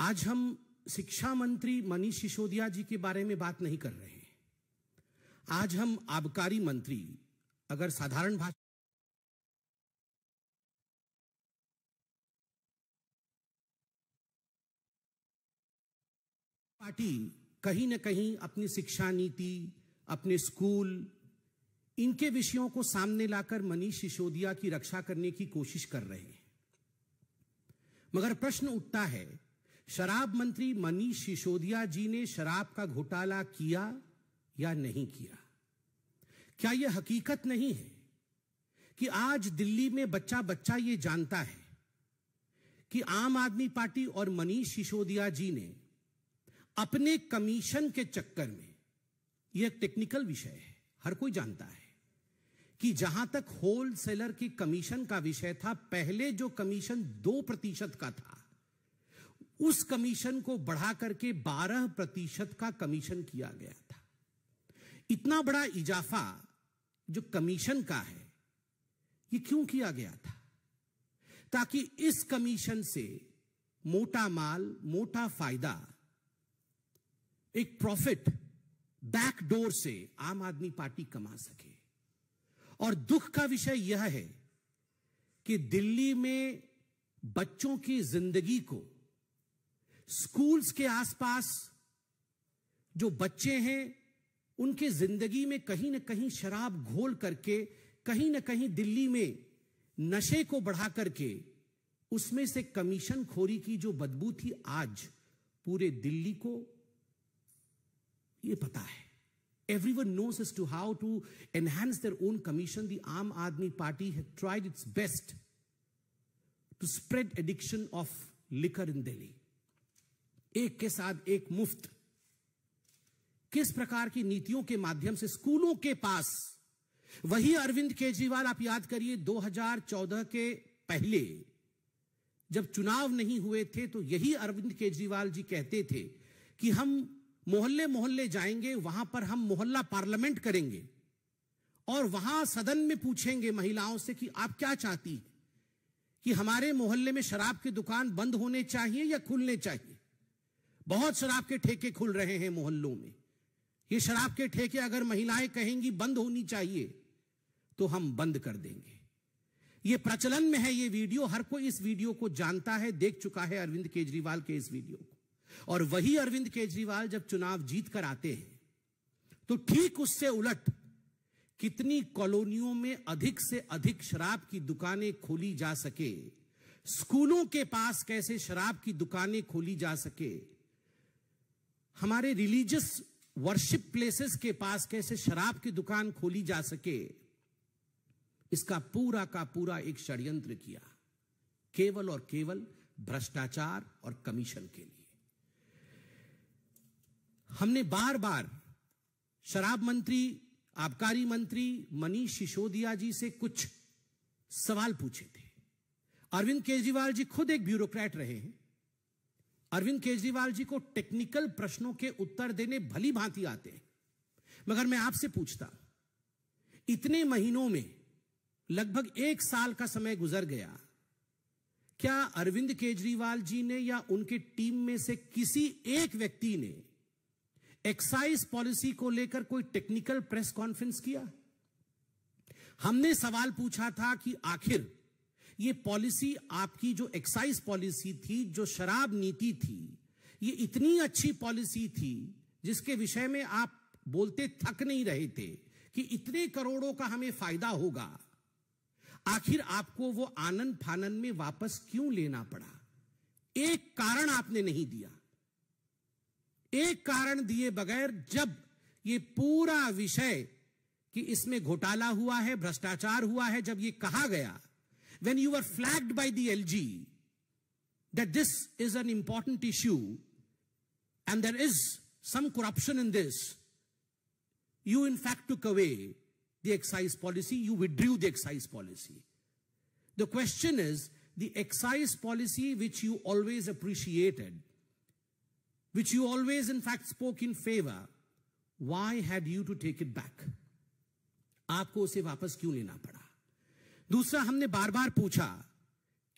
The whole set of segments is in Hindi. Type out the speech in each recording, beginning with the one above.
आज हम शिक्षा मंत्री मनीष सिसोदिया जी के बारे में बात नहीं कर रहे हैं आज हम आबकारी मंत्री अगर साधारण भाषा पार्टी कहीं ना कहीं अपनी शिक्षा नीति अपने स्कूल इनके विषयों को सामने लाकर मनीष सिसोदिया की रक्षा करने की कोशिश कर रहे हैं मगर प्रश्न उठता है शराब मंत्री मनीष सिसोदिया जी ने शराब का घोटाला किया या नहीं किया क्या यह हकीकत नहीं है कि आज दिल्ली में बच्चा बच्चा ये जानता है कि आम आदमी पार्टी और मनीष सिसोदिया जी ने अपने कमीशन के चक्कर में यह एक टेक्निकल विषय है हर कोई जानता है कि जहां तक होलसेलर के कमीशन का विषय था पहले जो कमीशन दो प्रतिशत का था उस कमीशन को बढ़ा करके 12 प्रतिशत का कमीशन किया गया था इतना बड़ा इजाफा जो कमीशन का है ये क्यों किया गया था ताकि इस कमीशन से मोटा माल मोटा फायदा एक प्रॉफिट बैकडोर से आम आदमी पार्टी कमा सके और दुख का विषय यह है कि दिल्ली में बच्चों की जिंदगी को स्कूल्स के आसपास जो बच्चे हैं उनके जिंदगी में कहीं ना कहीं शराब घोल करके कहीं ना कहीं दिल्ली में नशे को बढ़ा करके उसमें से कमीशन खोरी की जो बदबू थी आज पूरे दिल्ली को ये पता है everyone knows as to how to enhance their own commission the Aam Aadmi Party है tried its best to spread addiction of liquor in Delhi एक के साथ एक मुफ्त किस प्रकार की नीतियों के माध्यम से स्कूलों के पास वही अरविंद केजरीवाल आप याद करिए 2014 के पहले जब चुनाव नहीं हुए थे तो यही अरविंद केजरीवाल जी कहते थे कि हम मोहल्ले मोहल्ले जाएंगे वहां पर हम मोहल्ला पार्लियामेंट करेंगे और वहां सदन में पूछेंगे महिलाओं से कि आप क्या चाहती कि हमारे मोहल्ले में शराब की दुकान बंद होने चाहिए या खुलने चाहिए बहुत शराब के ठेके खुल रहे हैं मोहल्लों में ये शराब के ठेके अगर महिलाएं कहेंगी बंद होनी चाहिए तो हम बंद कर देंगे ये प्रचलन में है ये वीडियो हर कोई इस वीडियो को जानता है देख चुका है अरविंद केजरीवाल के इस वीडियो को और वही अरविंद केजरीवाल जब चुनाव जीत कर आते हैं तो ठीक उससे उलट कितनी कॉलोनियों में अधिक से अधिक शराब की दुकानें खोली जा सके स्कूलों के पास कैसे शराब की दुकानें खोली जा सके हमारे रिलीजियस वर्शिप प्लेसेस के पास कैसे शराब की दुकान खोली जा सके इसका पूरा का पूरा एक षड्यंत्र किया केवल और केवल भ्रष्टाचार और कमीशन के लिए हमने बार बार शराब मंत्री आबकारी मंत्री मनीष सिसोदिया जी से कुछ सवाल पूछे थे अरविंद केजरीवाल जी खुद एक ब्यूरोक्रेट रहे हैं अरविंद केजरीवाल जी को टेक्निकल प्रश्नों के उत्तर देने भली भांति आते हैं मगर मैं आपसे पूछता इतने महीनों में लगभग एक साल का समय गुजर गया क्या अरविंद केजरीवाल जी ने या उनके टीम में से किसी एक व्यक्ति ने एक्साइज पॉलिसी को लेकर कोई टेक्निकल प्रेस कॉन्फ्रेंस किया हमने सवाल पूछा था कि आखिर ये पॉलिसी आपकी जो एक्साइज पॉलिसी थी जो शराब नीति थी ये इतनी अच्छी पॉलिसी थी जिसके विषय में आप बोलते थक नहीं रहे थे कि इतने करोड़ों का हमें फायदा होगा आखिर आपको वो आनंद फानन में वापस क्यों लेना पड़ा एक कारण आपने नहीं दिया एक कारण दिए बगैर जब ये पूरा विषय कि इसमें घोटाला हुआ है भ्रष्टाचार हुआ है जब ये कहा गया when you were flagged by the LG that this is an important issue and there is some corruption in this, you in fact took away the excise policy, you withdrew the excise policy. The question is, the excise policy which you always appreciated, which you always in fact spoke in favor, why had you to take it back? आपको उसे वापस क्यों लेना पड़ा दूसरा हमने बार बार पूछा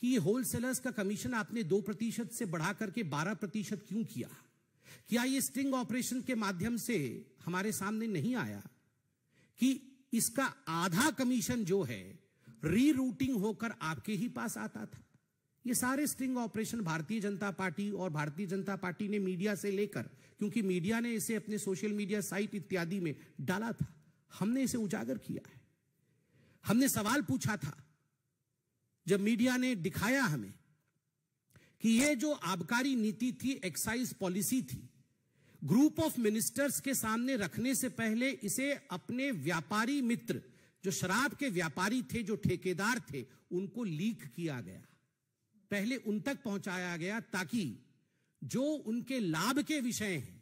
कि ये होलसेलर्स का कमीशन आपने दो प्रतिशत से बढ़ा करके बारह प्रतिशत क्यों किया क्या ये स्टिंग ऑपरेशन के माध्यम से हमारे सामने नहीं आया कि इसका आधा कमीशन जो है रीरूटिंग होकर आपके ही पास आता था ये सारे स्ट्रिंग ऑपरेशन भारतीय जनता पार्टी और भारतीय जनता पार्टी ने मीडिया से लेकर क्योंकि मीडिया ने इसे अपने सोशल मीडिया साइट इत्यादि में डाला था हमने इसे उजागर किया है हमने सवाल पूछा था जब मीडिया ने दिखाया हमें कि ये जो आबकारी नीति थी एक्साइज पॉलिसी थी ग्रुप ऑफ मिनिस्टर्स के सामने रखने से पहले इसे अपने व्यापारी मित्र जो शराब के व्यापारी थे जो ठेकेदार थे उनको लीक किया गया पहले उन तक पहुंचाया गया ताकि जो उनके लाभ के विषय हैं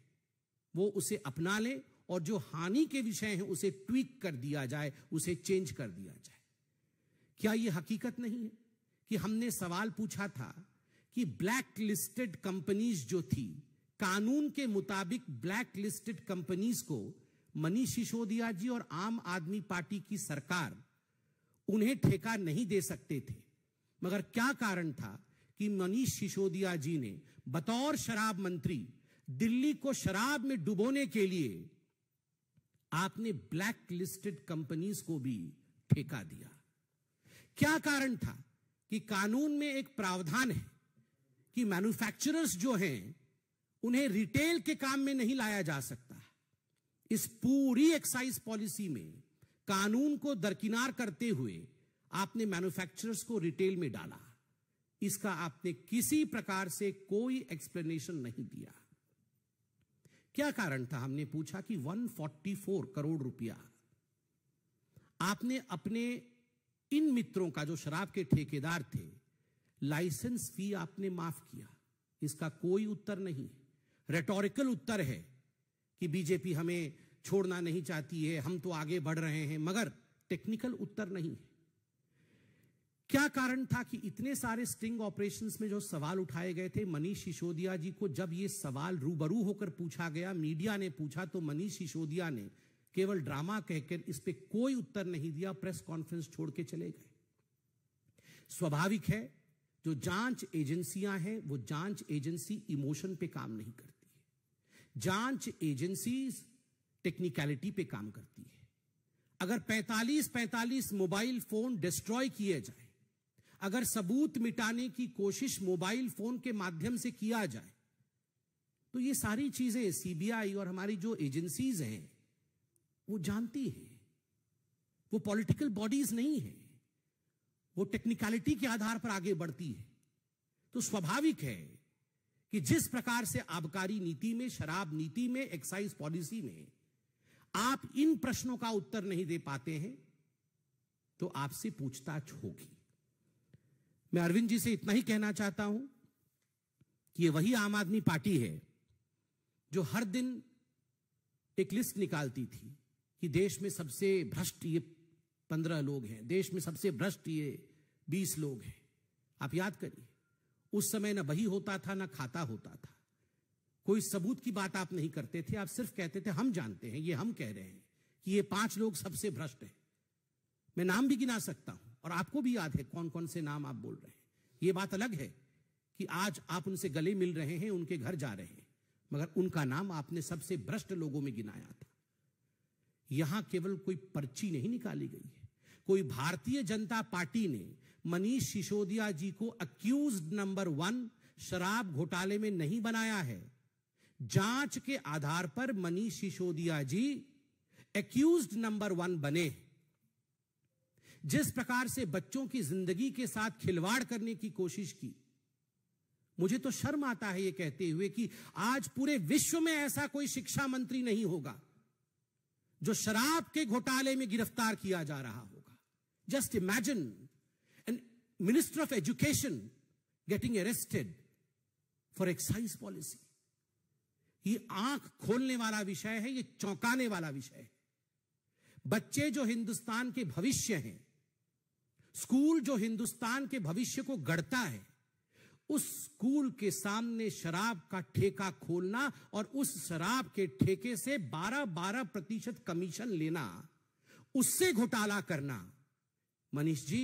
वो उसे अपना लें और जो हानि के विषय हैं उसे ट्वीक कर दिया जाए उसे चेंज कर दिया जाए क्या यह हकीकत नहीं है कि हमने सवाल पूछा था कि ब्लैक लिस्टेड कंपनीज जो थी कानून के मुताबिक ब्लैक लिस्टेड कंपनीज को मनीष सिसोदिया जी और आम आदमी पार्टी की सरकार उन्हें ठेका नहीं दे सकते थे मगर क्या कारण था कि मनीष सिसोदिया जी ने बतौर शराब मंत्री दिल्ली को शराब में डुबोने के लिए आपने ब्लैक लिस्टेड कंपनीज को भी फेंका दिया क्या कारण था कि कानून में एक प्रावधान है कि मैन्युफैक्चरर्स जो हैं उन्हें रिटेल के काम में नहीं लाया जा सकता इस पूरी एक्साइज पॉलिसी में कानून को दरकिनार करते हुए आपने मैन्युफैक्चरर्स को रिटेल में डाला इसका आपने किसी प्रकार से कोई एक्सप्लेनेशन नहीं दिया क्या कारण था हमने पूछा कि 144 करोड़ रुपया आपने अपने इन मित्रों का जो शराब के ठेकेदार थे लाइसेंस फी आपने माफ किया इसका कोई उत्तर नहीं रेटोरिकल उत्तर है कि बीजेपी हमें छोड़ना नहीं चाहती है हम तो आगे बढ़ रहे हैं मगर टेक्निकल उत्तर नहीं है क्या कारण था कि इतने सारे स्टिंग ऑपरेशंस में जो सवाल उठाए गए थे मनीष सिसोदिया जी को जब ये सवाल रूबरू होकर पूछा गया मीडिया ने पूछा तो मनीष सिसोदिया ने केवल ड्रामा कहकर इस पर कोई उत्तर नहीं दिया प्रेस कॉन्फ्रेंस छोड़ के चले गए स्वाभाविक है जो जांच एजेंसियां हैं वो जांच एजेंसी इमोशन पे काम नहीं करती है जांच एजेंसी टेक्निकलिटी पे काम करती है अगर 45 45 मोबाइल फोन डिस्ट्रॉय किए जाए अगर सबूत मिटाने की कोशिश मोबाइल फोन के माध्यम से किया जाए तो ये सारी चीजें सीबीआई और हमारी जो एजेंसीज हैं वो जानती हैं वो पॉलिटिकल बॉडीज नहीं है वो टेक्निकलिटी के आधार पर आगे बढ़ती है तो स्वाभाविक है कि जिस प्रकार से आबकारी नीति में शराब नीति में एक्साइज पॉलिसी में आप इन प्रश्नों का उत्तर नहीं दे पाते हैं तो आपसे पूछताछ होगी मैं अरविंद जी से इतना ही कहना चाहता हूं कि ये वही आम आदमी पार्टी है जो हर दिन एक लिस्ट निकालती थी कि देश में सबसे भ्रष्ट ये पंद्रह लोग हैं देश में सबसे भ्रष्ट ये बीस लोग हैं आप याद करिए उस समय ना वही होता था ना खाता होता था कोई सबूत की बात आप नहीं करते थे आप सिर्फ कहते थे हम जानते हैं ये हम कह रहे हैं कि ये पांच लोग सबसे भ्रष्ट हैं मैं नाम भी गिना सकता हूं और आपको भी याद है कौन कौन से नाम आप बोल रहे हैं ये बात अलग है कि आज आप उनसे गले मिल रहे हैं उनके घर जा रहे हैं मगर उनका नाम आपने सबसे भ्रष्ट लोगों में गिनाया था यहां केवल कोई पर्ची नहीं निकाली गई है कोई भारतीय जनता पार्टी ने मनीष सिसोदिया जी को अक्यूज नंबर वन शराब घोटाले में नहीं बनाया है जांच के आधार पर Manish Sisodia ji accused number one बने हैं जिस प्रकार से बच्चों की जिंदगी के साथ खिलवाड़ करने की कोशिश की मुझे तो शर्म आता है ये कहते हुए कि आज पूरे विश्व में ऐसा कोई शिक्षा मंत्री नहीं होगा जो शराब के घोटाले में गिरफ्तार किया जा रहा होगा just imagine an minister of education getting arrested for excise policy ये आंख खोलने वाला विषय है ये चौंकाने वाला विषय है बच्चे जो हिंदुस्तान के भविष्य हैं स्कूल जो हिंदुस्तान के भविष्य को गढ़ता है उस स्कूल के सामने शराब का ठेका खोलना और उस शराब के ठेके से 12-12 प्रतिशत कमीशन लेना उससे घोटाला करना मनीष जी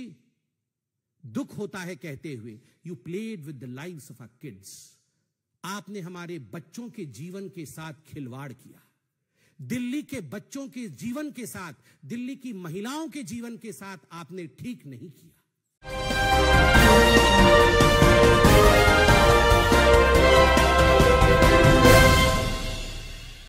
दुख होता है कहते हुए you played with the life of a kids आपने हमारे बच्चों के जीवन के साथ खिलवाड़ किया दिल्ली के बच्चों के जीवन के साथ दिल्ली की महिलाओं के जीवन के साथ आपने ठीक नहीं किया